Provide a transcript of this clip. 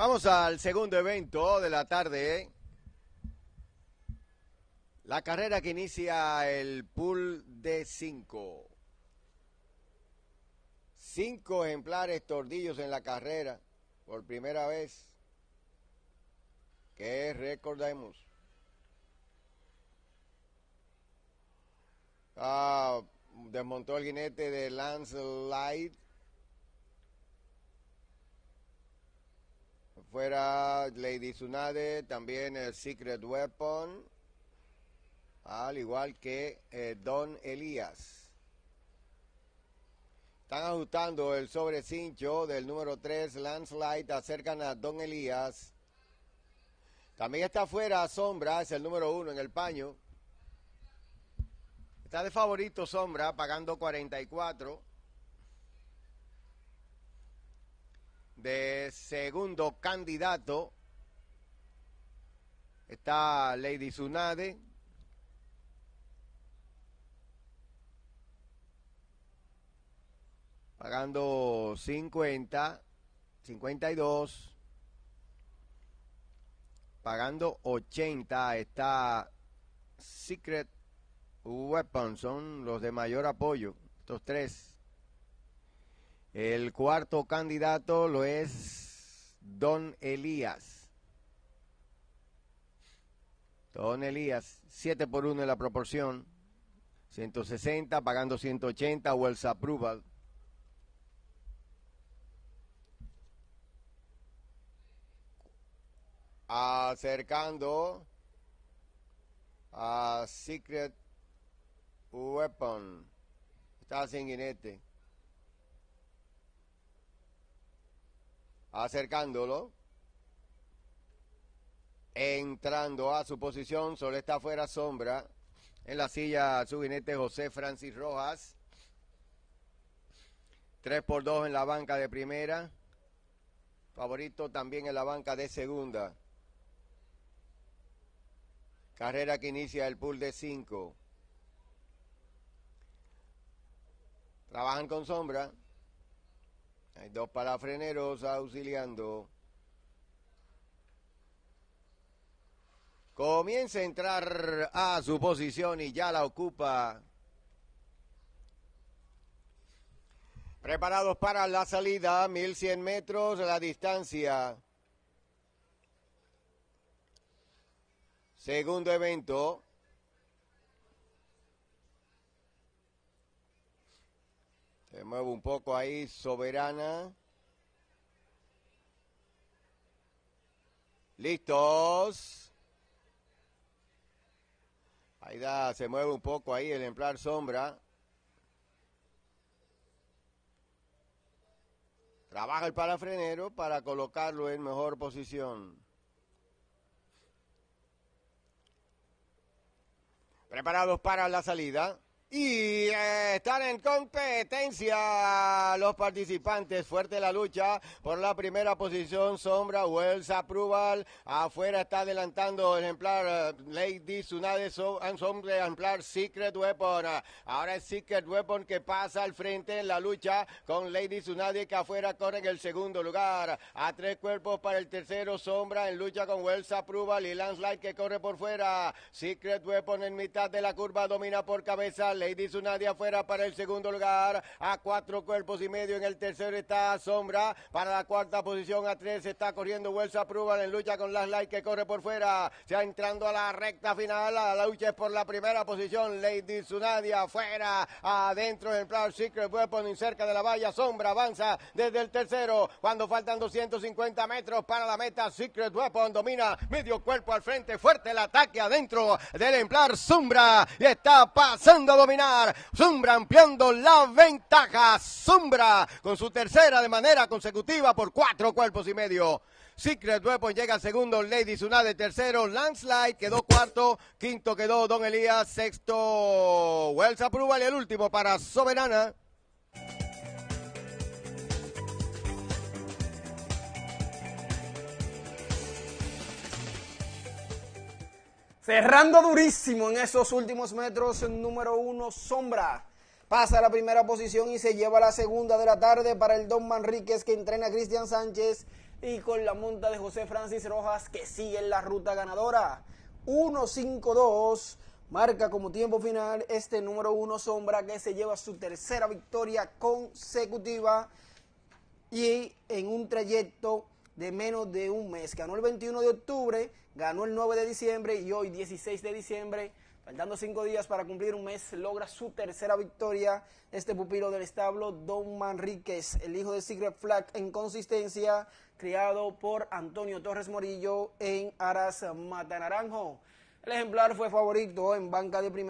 Vamos al segundo evento de la tarde. ¿eh? La carrera que inicia el pool de cinco, Cinco ejemplares tordillos en la carrera por primera vez. Que recordemos. Ah, desmontó el jinete de Lance Light Fuera Lady Tsunade, también el Secret Weapon, al igual que eh, Don Elías. Están ajustando el sobrecincho del número 3, Landslide, acercan a Don Elías. También está afuera Sombra, es el número 1 en el paño. Está de favorito Sombra, pagando 44. de segundo candidato está Lady Sunade. Pagando 50, 52. Pagando 80 está Secret Weapons. Son los de mayor apoyo. Estos tres. El cuarto candidato lo es Don Elías. Don Elías, 7 por 1 en la proporción. 160, pagando 180, Wells Approval. Acercando a Secret Weapon. Está sin guinete. acercándolo, entrando a su posición, solo está fuera sombra, en la silla su jinete José Francis Rojas, 3 por 2 en la banca de primera, favorito también en la banca de segunda. Carrera que inicia el pool de 5. Trabajan con sombra. Hay dos parafreneros auxiliando. Comienza a entrar a su posición y ya la ocupa. Preparados para la salida, 1100 metros la distancia. Segundo evento. Se mueve un poco ahí, soberana. Listos. Ahí da, se mueve un poco ahí el emplar sombra. Trabaja el parafrenero para colocarlo en mejor posición. Preparados para la salida. Y eh, están en competencia los participantes. Fuerte la lucha por la primera posición. Sombra, Wells, Approval. Afuera está adelantando el ejemplar eh, Lady Tsunade Sombra, ejemplar Secret Weapon. Ahora es Secret Weapon que pasa al frente en la lucha con Lady Tsunade que afuera corre en el segundo lugar. A tres cuerpos para el tercero. Sombra en lucha con Wells, Approval y Landslide que corre por fuera. Secret Weapon en mitad de la curva domina por cabeza Lady Zunadi afuera para el segundo lugar. A cuatro cuerpos y medio en el tercero está Sombra. Para la cuarta posición a tres está corriendo Welsa prueba en lucha con Las Light que corre por fuera. Se ha entrando a la recta final. A la lucha es por la primera posición. Lady Zunadi afuera. Adentro del Emplar Secret Weapon cerca de la valla. Sombra avanza desde el tercero. Cuando faltan 250 metros para la meta, Secret Weapon domina medio cuerpo al frente. Fuerte el ataque adentro del Emplar Sombra. está pasando Zumbra ampliando la ventaja. Zumbra con su tercera de manera consecutiva por cuatro cuerpos y medio. Secret Weapon llega segundo, Lady Zunade tercero, Landslide quedó cuarto, quinto quedó Don Elías, sexto, Wells Approval y el último para Soberana. Cerrando durísimo en esos últimos metros, el número uno, Sombra. Pasa a la primera posición y se lleva a la segunda de la tarde para el Don Manríquez que entrena a Cristian Sánchez y con la monta de José Francis Rojas que sigue en la ruta ganadora. 1-5-2 marca como tiempo final este número uno Sombra que se lleva su tercera victoria consecutiva y en un trayecto de menos de un mes. Ganó el 21 de octubre, ganó el 9 de diciembre y hoy 16 de diciembre, faltando cinco días para cumplir un mes, logra su tercera victoria este pupilo del establo, Don Manríquez, el hijo de Secret Flag en consistencia, criado por Antonio Torres Morillo en Aras Matanaranjo. El ejemplar fue favorito en banca de primera.